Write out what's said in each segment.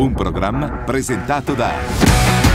Un programma presentato da...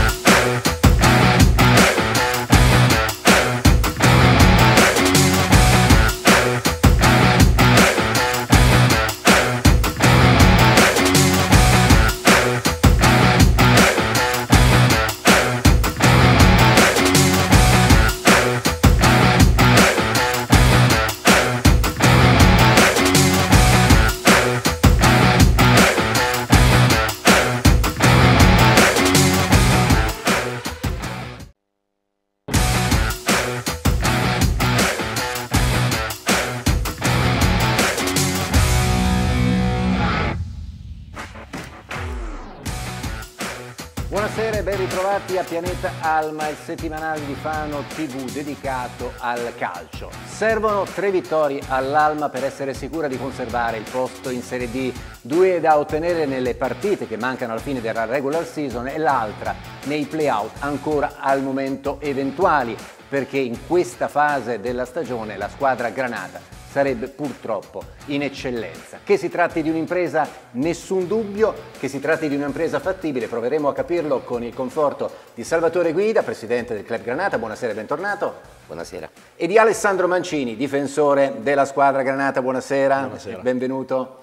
ben ritrovati a Pianeta Alma, il settimanale di Fano TV dedicato al calcio. Servono tre vittorie all'Alma per essere sicura di conservare il posto in Serie D, due da ottenere nelle partite che mancano alla fine della regular season e l'altra nei playout ancora al momento eventuali, perché in questa fase della stagione la squadra granata sarebbe purtroppo in eccellenza. Che si tratti di un'impresa, nessun dubbio, che si tratti di un'impresa fattibile, proveremo a capirlo con il conforto di Salvatore Guida, presidente del Club Granata, buonasera e bentornato. Buonasera. E di Alessandro Mancini, difensore della squadra Granata, buonasera, buonasera. benvenuto.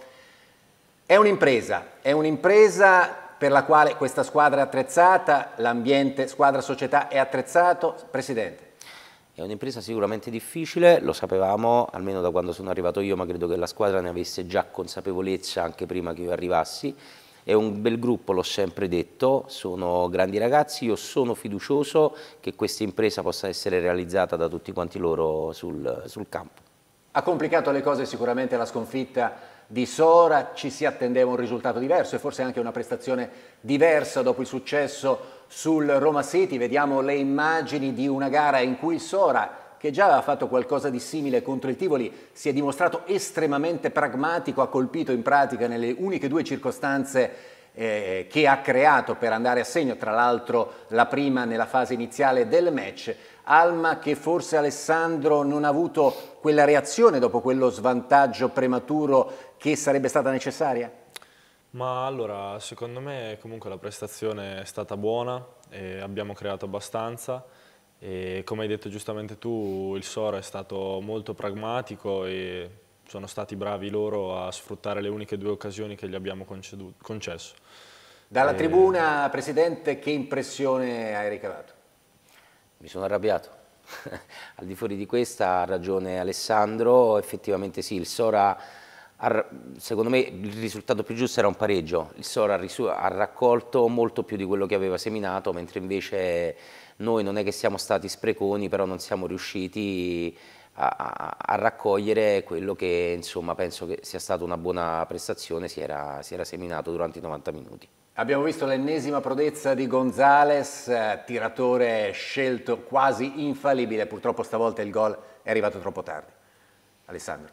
È un'impresa, è un'impresa per la quale questa squadra è attrezzata, l'ambiente squadra società è attrezzato. Presidente. È un'impresa sicuramente difficile, lo sapevamo almeno da quando sono arrivato io, ma credo che la squadra ne avesse già consapevolezza anche prima che io arrivassi. È un bel gruppo, l'ho sempre detto, sono grandi ragazzi, io sono fiducioso che questa impresa possa essere realizzata da tutti quanti loro sul, sul campo. Ha complicato le cose sicuramente la sconfitta di Sora, ci si attendeva un risultato diverso e forse anche una prestazione diversa dopo il successo sul Roma City vediamo le immagini di una gara in cui il Sora che già aveva fatto qualcosa di simile contro il Tivoli, si è dimostrato estremamente pragmatico, ha colpito in pratica nelle uniche due circostanze eh, che ha creato per andare a segno, tra l'altro la prima nella fase iniziale del match. Alma che forse Alessandro non ha avuto quella reazione dopo quello svantaggio prematuro che sarebbe stata necessaria? Ma allora, secondo me comunque la prestazione è stata buona, abbiamo creato abbastanza e come hai detto giustamente tu il Sora è stato molto pragmatico e sono stati bravi loro a sfruttare le uniche due occasioni che gli abbiamo concesso. Dalla e... tribuna, Presidente, che impressione hai ricavato? Mi sono arrabbiato. Al di fuori di questa ha ragione Alessandro, effettivamente sì, il Sora secondo me il risultato più giusto era un pareggio, il Sora ha raccolto molto più di quello che aveva seminato, mentre invece noi non è che siamo stati spreconi, però non siamo riusciti a, a raccogliere quello che insomma, penso che sia stata una buona prestazione, si era, si era seminato durante i 90 minuti. Abbiamo visto l'ennesima prodezza di Gonzales, eh, tiratore scelto quasi infallibile, purtroppo stavolta il gol è arrivato troppo tardi. Alessandro.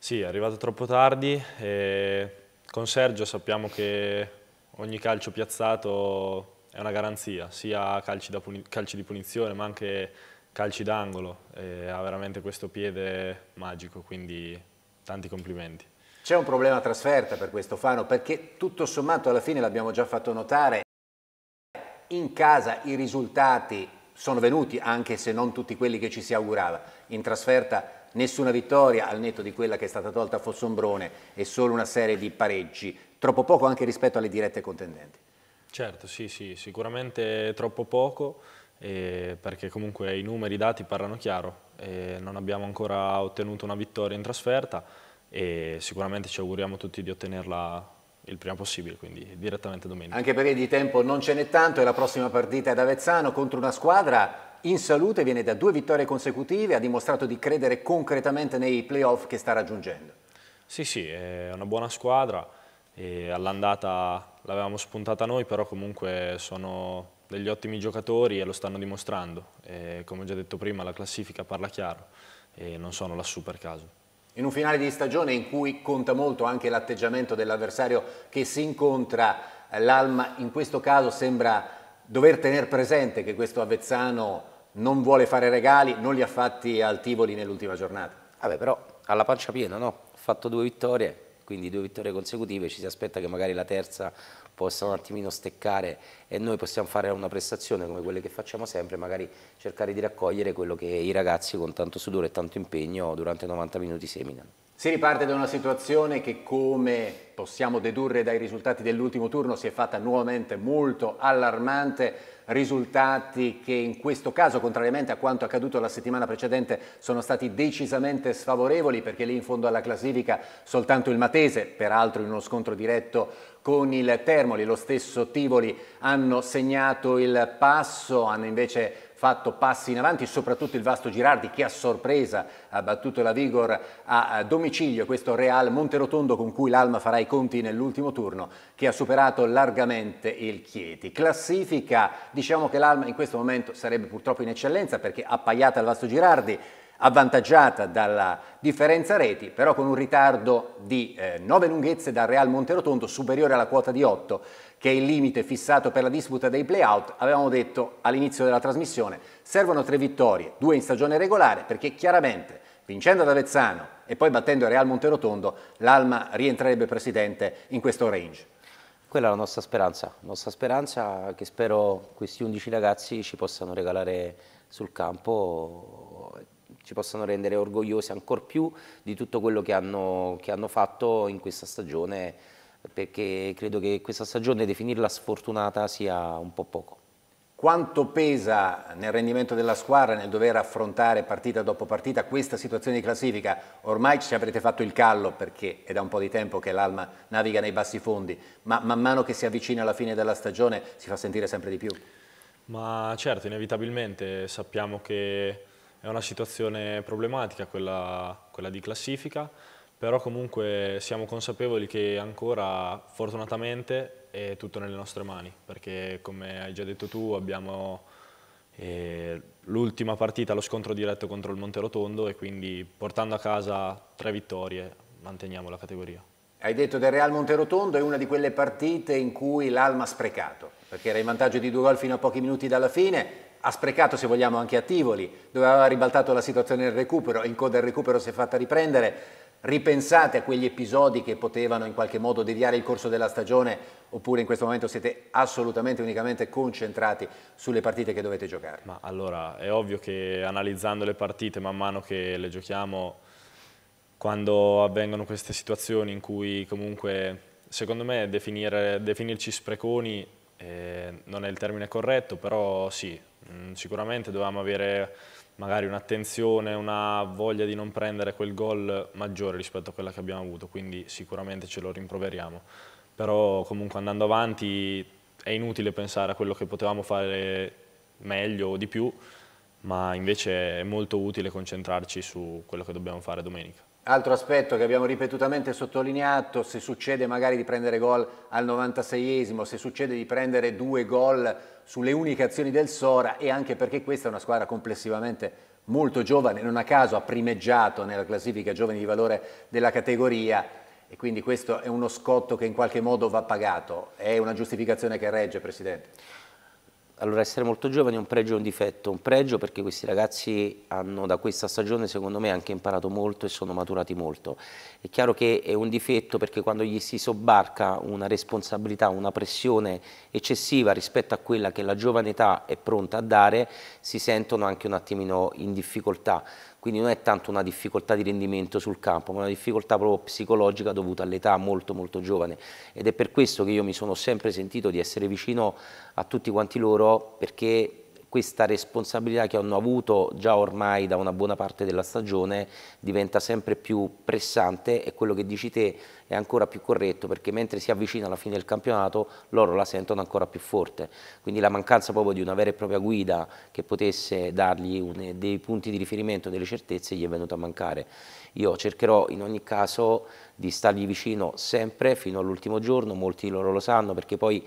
Sì, è arrivato troppo tardi e con Sergio sappiamo che ogni calcio piazzato è una garanzia, sia calci, calci di punizione ma anche calci d'angolo, ha veramente questo piede magico, quindi tanti complimenti. C'è un problema trasferta per questo Fano, perché tutto sommato alla fine l'abbiamo già fatto notare, in casa i risultati sono venuti, anche se non tutti quelli che ci si augurava, in trasferta nessuna vittoria al netto di quella che è stata tolta a Fossombrone e solo una serie di pareggi, troppo poco anche rispetto alle dirette contendenti. Certo, sì, sì, sicuramente troppo poco, eh, perché comunque i numeri, i dati parlano chiaro, eh, non abbiamo ancora ottenuto una vittoria in trasferta e sicuramente ci auguriamo tutti di ottenerla il prima possibile, quindi direttamente domenica. Anche perché di tempo non ce n'è tanto e la prossima partita è ad Avezzano contro una squadra in salute, viene da due vittorie consecutive, ha dimostrato di credere concretamente nei playoff che sta raggiungendo. Sì, sì, è una buona squadra, all'andata l'avevamo spuntata noi, però comunque sono degli ottimi giocatori e lo stanno dimostrando. E come ho già detto prima, la classifica parla chiaro e non sono lassù per caso. In un finale di stagione in cui conta molto anche l'atteggiamento dell'avversario che si incontra, eh, l'Alma in questo caso sembra dover tenere presente che questo Avezzano non vuole fare regali, non li ha fatti al Tivoli nell'ultima giornata. Vabbè, però alla pancia piena, no? Ha fatto due vittorie, quindi due vittorie consecutive, ci si aspetta che magari la terza possa un attimino steccare e noi possiamo fare una prestazione come quelle che facciamo sempre, magari cercare di raccogliere quello che i ragazzi con tanto sudore e tanto impegno durante 90 minuti seminano. Si riparte da una situazione che, come possiamo dedurre dai risultati dell'ultimo turno, si è fatta nuovamente molto allarmante. Risultati che in questo caso, contrariamente a quanto accaduto la settimana precedente, sono stati decisamente sfavorevoli perché lì in fondo alla classifica soltanto il Matese, peraltro in uno scontro diretto con il Termoli, lo stesso Tivoli, hanno segnato il passo, hanno invece fatto passi in avanti, soprattutto il vasto Girardi che a sorpresa ha battuto la Vigor a domicilio, questo Real Monterotondo con cui l'Alma farà i conti nell'ultimo turno, che ha superato largamente il Chieti. Classifica, diciamo che l'Alma in questo momento sarebbe purtroppo in eccellenza perché appaiata al vasto Girardi, avvantaggiata dalla differenza reti, però con un ritardo di eh, 9 lunghezze dal Real Monterotondo superiore alla quota di 8, che è il limite fissato per la disputa dei playout. Avevamo detto all'inizio della trasmissione, servono tre vittorie, due in stagione regolare, perché chiaramente vincendo ad Avezzano e poi battendo il Real Monterotondo, l'Alma rientrerebbe presidente in questo range. Quella è la nostra speranza, la nostra speranza che spero questi 11 ragazzi ci possano regalare sul campo ci possano rendere orgogliosi ancora più di tutto quello che hanno, che hanno fatto in questa stagione, perché credo che questa stagione definirla sfortunata sia un po' poco. Quanto pesa nel rendimento della squadra, nel dover affrontare partita dopo partita questa situazione di classifica? Ormai ci avrete fatto il callo perché è da un po' di tempo che l'Alma naviga nei bassi fondi, ma man mano che si avvicina alla fine della stagione si fa sentire sempre di più. Ma certo, inevitabilmente sappiamo che è una situazione problematica quella, quella di classifica, però comunque siamo consapevoli che ancora fortunatamente è tutto nelle nostre mani perché come hai già detto tu abbiamo eh, l'ultima partita, lo scontro diretto contro il Monterotondo e quindi portando a casa tre vittorie manteniamo la categoria. Hai detto del Real Monterotondo è una di quelle partite in cui l'Alma ha sprecato perché era in vantaggio di due gol fino a pochi minuti dalla fine ha sprecato se vogliamo anche a Tivoli, dove aveva ribaltato la situazione del recupero, in coda il recupero si è fatta riprendere, ripensate a quegli episodi che potevano in qualche modo deviare il corso della stagione oppure in questo momento siete assolutamente unicamente concentrati sulle partite che dovete giocare? Ma allora è ovvio che analizzando le partite man mano che le giochiamo quando avvengono queste situazioni in cui comunque secondo me definire, definirci spreconi eh, non è il termine corretto, però sì, mh, mm, sicuramente dovevamo avere magari un'attenzione, una voglia di non prendere quel gol maggiore rispetto a quella che abbiamo avuto, quindi sicuramente ce lo rimproveriamo. Però comunque andando avanti è inutile pensare a quello che potevamo fare meglio o di più, ma invece è molto utile concentrarci su quello che dobbiamo fare domenica. Altro aspetto che abbiamo ripetutamente sottolineato, se succede magari di prendere gol al 96esimo, se succede di prendere due gol sulle uniche azioni del Sora e anche perché questa è una squadra complessivamente molto giovane, non a caso ha primeggiato nella classifica giovani di valore della categoria e quindi questo è uno scotto che in qualche modo va pagato, è una giustificazione che regge Presidente. Allora, essere molto giovani è un pregio e un difetto. Un pregio perché questi ragazzi hanno da questa stagione, secondo me, anche imparato molto e sono maturati molto. È chiaro che è un difetto perché quando gli si sobbarca una responsabilità, una pressione eccessiva rispetto a quella che la giovane età è pronta a dare, si sentono anche un attimino in difficoltà. Quindi non è tanto una difficoltà di rendimento sul campo, ma una difficoltà proprio psicologica dovuta all'età molto molto giovane. Ed è per questo che io mi sono sempre sentito di essere vicino a tutti quanti loro perché questa responsabilità che hanno avuto già ormai da una buona parte della stagione diventa sempre più pressante e quello che dici te è ancora più corretto perché mentre si avvicina alla fine del campionato loro la sentono ancora più forte. Quindi la mancanza proprio di una vera e propria guida che potesse dargli un, dei punti di riferimento, delle certezze, gli è venuta a mancare. Io cercherò in ogni caso di stargli vicino sempre fino all'ultimo giorno, molti di loro lo sanno perché poi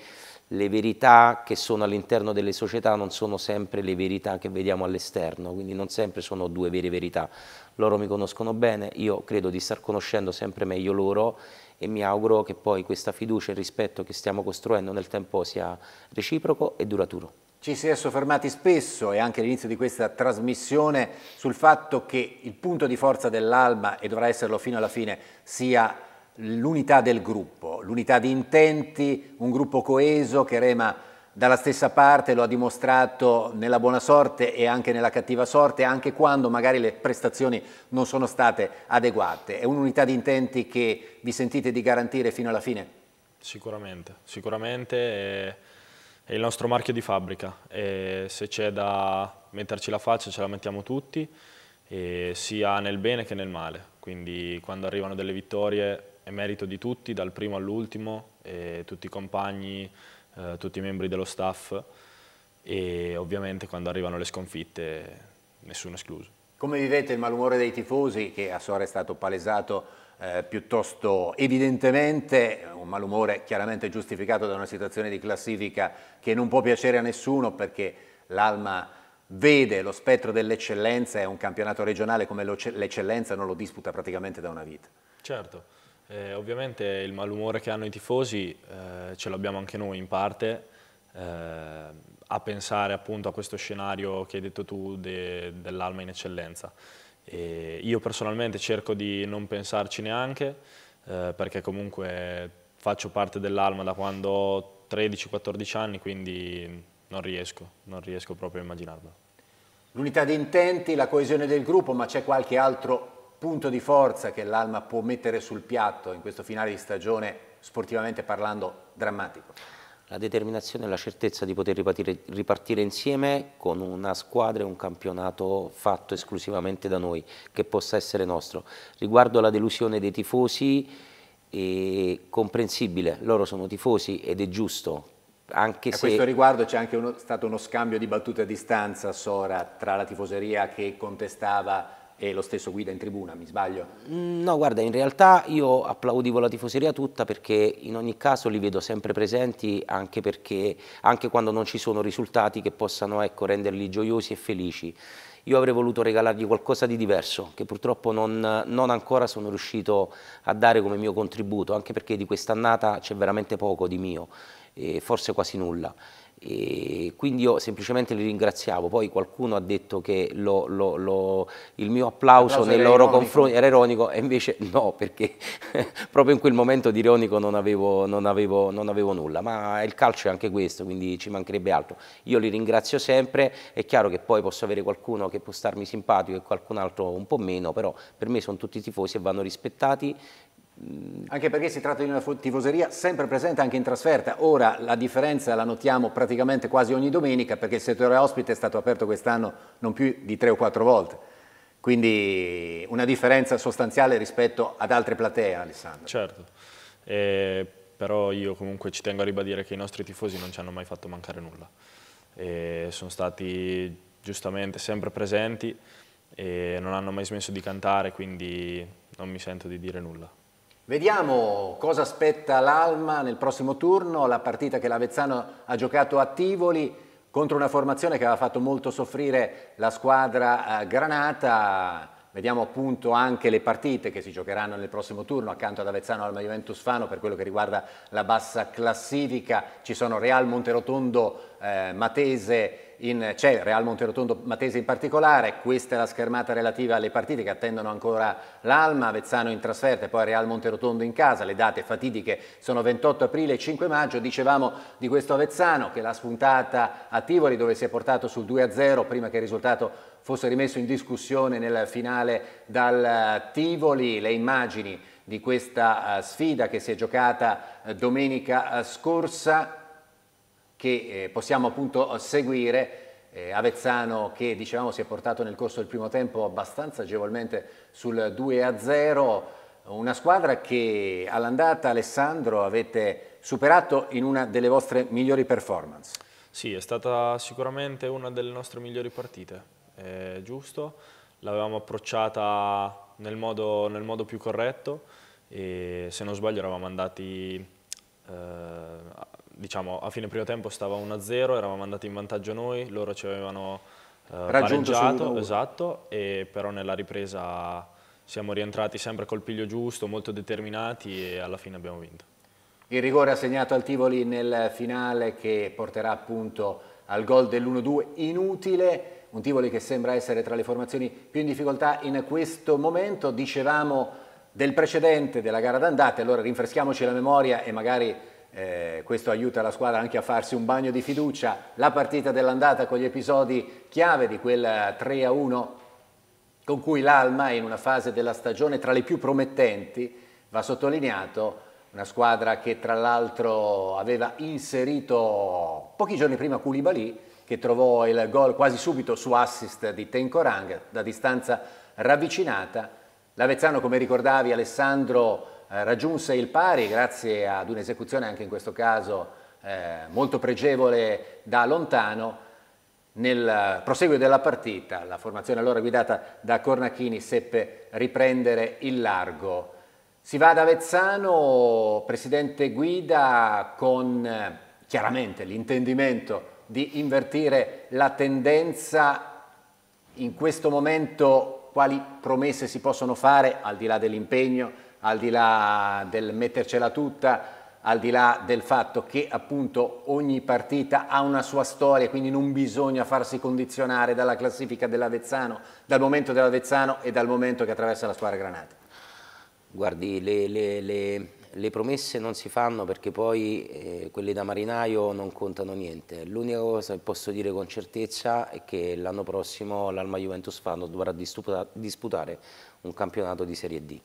le verità che sono all'interno delle società non sono sempre le verità che vediamo all'esterno, quindi non sempre sono due vere verità. Loro mi conoscono bene, io credo di star conoscendo sempre meglio loro e mi auguro che poi questa fiducia e il rispetto che stiamo costruendo nel tempo sia reciproco e duraturo. Ci si è soffermati spesso e anche all'inizio di questa trasmissione sul fatto che il punto di forza dell'Alba, e dovrà esserlo fino alla fine, sia l'unità del gruppo, l'unità di intenti, un gruppo coeso che rema dalla stessa parte, lo ha dimostrato nella buona sorte e anche nella cattiva sorte, anche quando magari le prestazioni non sono state adeguate. È un'unità di intenti che vi sentite di garantire fino alla fine? Sicuramente, sicuramente è, è il nostro marchio di fabbrica e se c'è da metterci la faccia ce la mettiamo tutti, sia nel bene che nel male. Quindi quando arrivano delle vittorie è merito di tutti, dal primo all'ultimo, tutti i compagni, eh, tutti i membri dello staff e ovviamente quando arrivano le sconfitte nessuno escluso. Come vivete il malumore dei tifosi che a Sora è stato palesato eh, piuttosto evidentemente, un malumore chiaramente giustificato da una situazione di classifica che non può piacere a nessuno perché l'Alma vede lo spettro dell'eccellenza e un campionato regionale come l'eccellenza non lo disputa praticamente da una vita. Certo, eh, ovviamente il malumore che hanno i tifosi eh, ce l'abbiamo anche noi in parte, eh, a pensare appunto a questo scenario che hai detto tu de, dell'alma in eccellenza. E io personalmente cerco di non pensarci neanche, eh, perché comunque faccio parte dell'alma da quando ho 13-14 anni, quindi non riesco, non riesco proprio a immaginarlo. L'unità di intenti, la coesione del gruppo, ma c'è qualche altro punto di forza che l'Alma può mettere sul piatto in questo finale di stagione, sportivamente parlando, drammatico? La determinazione e la certezza di poter ripartire, ripartire insieme con una squadra e un campionato fatto esclusivamente da noi, che possa essere nostro. Riguardo alla delusione dei tifosi, è comprensibile, loro sono tifosi ed è giusto anche a se... questo riguardo c'è anche uno, stato uno scambio di battute a distanza, Sora, tra la tifoseria che contestava e lo stesso guida in tribuna, mi sbaglio? Mm, no, guarda, in realtà io applaudivo la tifoseria tutta perché in ogni caso li vedo sempre presenti anche perché anche quando non ci sono risultati che possano ecco, renderli gioiosi e felici. Io avrei voluto regalargli qualcosa di diverso, che purtroppo non, non ancora sono riuscito a dare come mio contributo, anche perché di quest'annata c'è veramente poco di mio, forse quasi nulla. E quindi io semplicemente li ringraziavo, poi qualcuno ha detto che lo, lo, lo, il mio applauso, nei loro confronti era ironico e invece no perché proprio in quel momento di ironico non avevo, non, avevo, non avevo, nulla, ma il calcio è anche questo quindi ci mancherebbe altro, io li ringrazio sempre, è chiaro che poi posso avere qualcuno che può starmi simpatico e qualcun altro un po' meno, però per me sono tutti tifosi e vanno rispettati Mm, anche perché si tratta di una tifoseria sempre presente anche in trasferta, ora la differenza la notiamo praticamente quasi ogni domenica perché il settore ospite è stato aperto quest'anno non più di tre o quattro volte, quindi una differenza sostanziale rispetto ad altre platee Alessandro. Certo, eh, però io comunque ci tengo a ribadire che i nostri tifosi non ci hanno mai fatto mancare nulla, eh, sono stati giustamente sempre presenti e eh, non hanno mai smesso di cantare quindi non mi sento di dire nulla. Vediamo cosa aspetta l'Alma nel prossimo turno, la partita che l'Avezzano ha giocato a Tivoli contro una formazione che aveva fatto molto soffrire la squadra eh, Granata. Vediamo appunto anche le partite che si giocheranno nel prossimo turno accanto ad Avezzano Alma Juventus Fano per quello che riguarda la bassa classifica. Ci sono Real Monterotondo, eh, Matese in, c'è Real Monterotondo Matese in particolare, questa è la schermata relativa alle partite che attendono ancora l'Alma, Avezzano in trasferta e poi Real Monterotondo in casa, le date fatidiche sono 28 aprile e 5 maggio, dicevamo di questo Avezzano che l'ha spuntata a Tivoli dove si è portato sul 2-0 prima che il risultato fosse rimesso in discussione nel finale dal eh, Tivoli, le immagini di questa eh, sfida che si è giocata eh, domenica scorsa che eh, possiamo appunto eh, seguire. Eh, Avezzano che dicevamo si è portato nel corso del primo tempo abbastanza agevolmente sul 2-0, una squadra che all'andata Alessandro avete superato in una delle vostre migliori performance. Sì, è stata sicuramente una delle nostre migliori partite, è giusto, l'avevamo approcciata nel modo, nel modo, più corretto e se non sbaglio eravamo andati eh, diciamo, a fine primo tempo stava 1-0, eravamo andati in vantaggio noi, loro ci avevano eh, pareggiato, esatto, e però nella ripresa siamo rientrati sempre col piglio giusto, molto determinati e alla fine abbiamo vinto. Il rigore assegnato al Tivoli nel finale che porterà appunto al gol dell'1-2 inutile, un Tivoli che sembra essere tra le formazioni più in difficoltà in questo momento, dicevamo del precedente della gara d'andata, allora rinfreschiamoci la memoria e magari eh, questo aiuta la squadra anche a farsi un bagno di fiducia. La partita dell'andata con gli episodi chiave di quel 3-1 con cui l'Alma in una fase della stagione tra le più promettenti, va sottolineato, una squadra che tra l'altro aveva inserito pochi giorni prima Koulibaly che trovò il gol quasi subito su assist di Tenkorang da distanza ravvicinata. L'Avezzano, come ricordavi Alessandro, eh, raggiunse il pari grazie ad un'esecuzione anche in questo caso eh, molto pregevole da lontano. Nel proseguo della partita la formazione allora guidata da Cornachini seppe riprendere il largo. Si va ad Avezzano, presidente guida, con eh, chiaramente l'intendimento di invertire la tendenza. In questo momento quali promesse si possono fare, al di là dell'impegno al di là del mettercela tutta, al di là del fatto che appunto ogni partita ha una sua storia, quindi non bisogna farsi condizionare dalla classifica dell'Avezzano, dal momento dell'Avezzano e dal momento che attraversa la squadra granata. Guardi, le, le, le, le promesse non si fanno perché poi eh, quelle da marinaio non contano niente. L'unica cosa che posso dire con certezza è che l'anno prossimo l'Alma Juventus Fano dovrà disputare un campionato di Serie D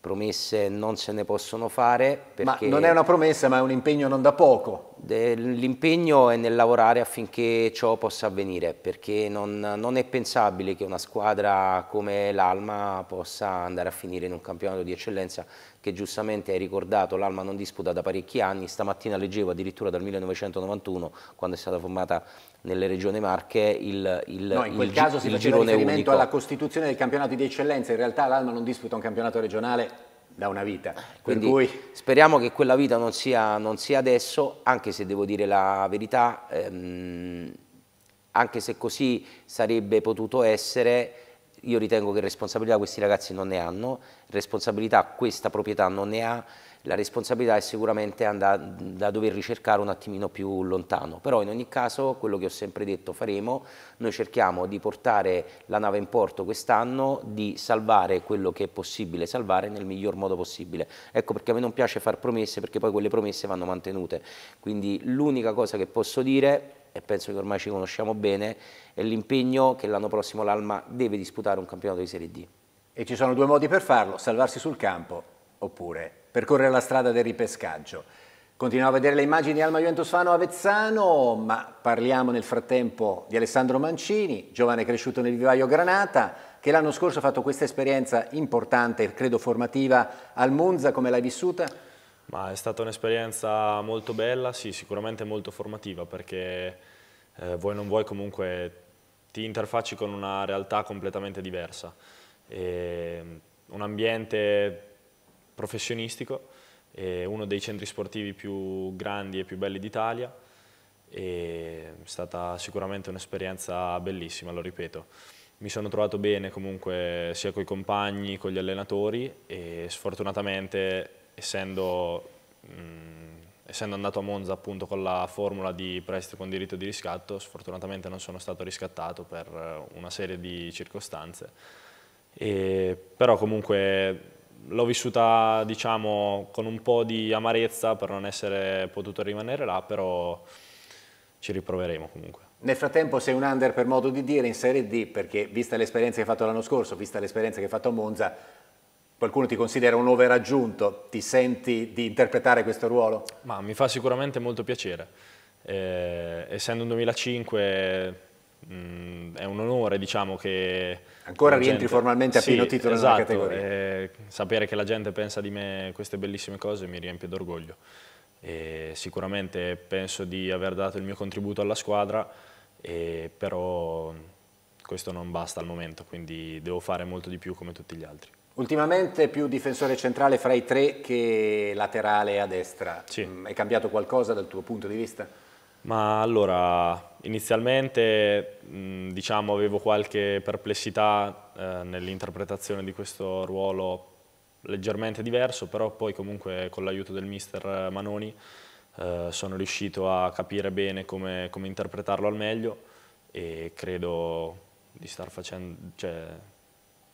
promesse non se ne possono fare. Ma non è una promessa, ma è un impegno non da poco. L'impegno è nel lavorare affinché ciò possa avvenire, perché non, non è pensabile che una squadra come l'Alma possa andare a finire in un campionato di eccellenza che giustamente hai ricordato, l'Alma non disputa da parecchi anni, stamattina leggevo addirittura dal 1991, quando è stata formata nelle regioni Marche il, il, no, in quel il, caso si il riferimento unico. alla costituzione del campionato di eccellenza, in realtà l'Alma non disputa un campionato regionale da una vita. Quindi cui... speriamo che quella vita non sia, non sia, adesso, anche se devo dire la verità, ehm, anche se così sarebbe potuto essere, io ritengo che responsabilità questi ragazzi non ne hanno, responsabilità questa proprietà non ne ha, la responsabilità è sicuramente da, da dover ricercare un attimino più lontano, però in ogni caso quello che ho sempre detto faremo, noi cerchiamo di portare la nave in porto quest'anno, di salvare quello che è possibile salvare nel miglior modo possibile, ecco perché a me non piace fare promesse perché poi quelle promesse vanno mantenute, quindi l'unica cosa che posso dire e penso che ormai ci conosciamo bene, è l'impegno che l'anno prossimo l'Alma deve disputare un campionato di Serie D. E ci sono due modi per farlo, salvarsi sul campo oppure percorrere la strada del ripescaggio. Continuiamo a vedere le immagini di Alma Juventus Fano Avezzano, ma parliamo nel frattempo di Alessandro Mancini, giovane cresciuto nel vivaio Granata, che l'anno scorso ha fatto questa esperienza importante, credo formativa, al Monza, come l'hai vissuta? Ma è stata un'esperienza molto bella, sì, sicuramente molto formativa perché eh, vuoi non vuoi comunque ti interfacci con una realtà completamente diversa. E, mm, un ambiente professionistico, uno dei centri sportivi più grandi e più belli d'Italia mm, è stata sicuramente un'esperienza bellissima, lo ripeto. Mi sono trovato bene comunque sia con i compagni, con gli allenatori e sfortunatamente essendo, mh, mm, essendo andato a Monza appunto con la formula di prestito con diritto di riscatto, sfortunatamente non sono stato riscattato per eh, una serie di circostanze, e, però comunque l'ho vissuta diciamo con un po' di amarezza per non essere potuto rimanere là, però ci riproveremo comunque. Nel frattempo sei un under per modo di dire in Serie D perché vista l'esperienza che hai fatto l'anno scorso, vista l'esperienza che hai fatto a Monza, qualcuno ti considera un over aggiunto, ti senti di interpretare questo ruolo? Ma mi fa sicuramente molto piacere. Eh, essendo un 2005 mh, mm, è un onore diciamo che... Ancora rientri gente... formalmente a sì, pieno titolo esatto, nella categoria. Eh, sapere che la gente pensa di me queste bellissime cose mi riempie d'orgoglio. E sicuramente penso di aver dato il mio contributo alla squadra, però questo non basta al momento, quindi devo fare molto di più come tutti gli altri. Ultimamente più difensore centrale fra i tre che laterale a destra. Sì. Mm, è cambiato qualcosa dal tuo punto di vista? Ma allora, inizialmente mm, diciamo avevo qualche perplessità eh, nell'interpretazione di questo ruolo leggermente diverso, però poi comunque con l'aiuto del mister Manoni eh, sono riuscito a capire bene come, come, interpretarlo al meglio e credo di star facendo... Cioè,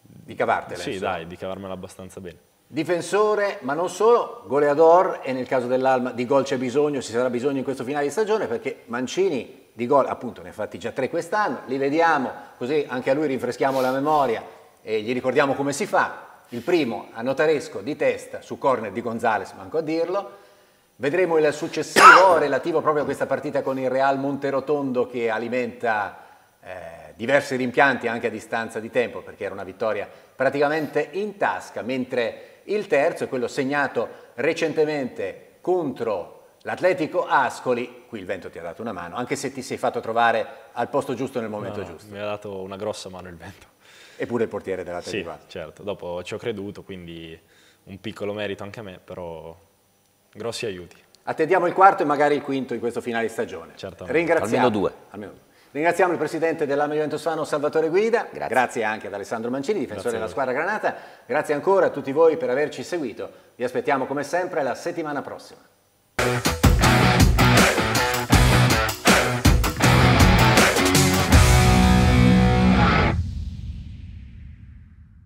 di cavartela. Sì, insomma. dai, di cavarmela abbastanza bene. Difensore, ma non solo, goleador e nel caso dell'Alma di gol c'è bisogno, ci sarà bisogno in questo finale di stagione perché Mancini di gol, appunto ne ha fatti già tre quest'anno, li vediamo così anche a lui rinfreschiamo la memoria e gli ricordiamo come si fa. Il primo a notaresco di testa su corner di Gonzales, manco a dirlo. Vedremo il successivo relativo proprio a questa partita con il Real Monterotondo che alimenta... Eh, diversi rimpianti anche a distanza di tempo perché era una vittoria praticamente in tasca, mentre il terzo è quello segnato recentemente contro l'Atletico Ascoli, qui il vento ti ha dato una mano, anche se ti sei fatto trovare al posto giusto nel momento no, giusto. Mi ha dato una grossa mano il vento. Eppure il portiere della Tediva. Sì, certo, dopo ci ho creduto, quindi un piccolo merito anche a me, però grossi aiuti. Attendiamo il quarto e magari il quinto in questo finale stagione. Certamente. Ringraziamo. Almeno due. Almeno due. Ringraziamo il presidente dell'Ama Juventus Fano Salvatore Guida, grazie. grazie. anche ad Alessandro Mancini, difensore della squadra Granata, grazie ancora a tutti voi per averci seguito, vi aspettiamo come sempre la settimana prossima.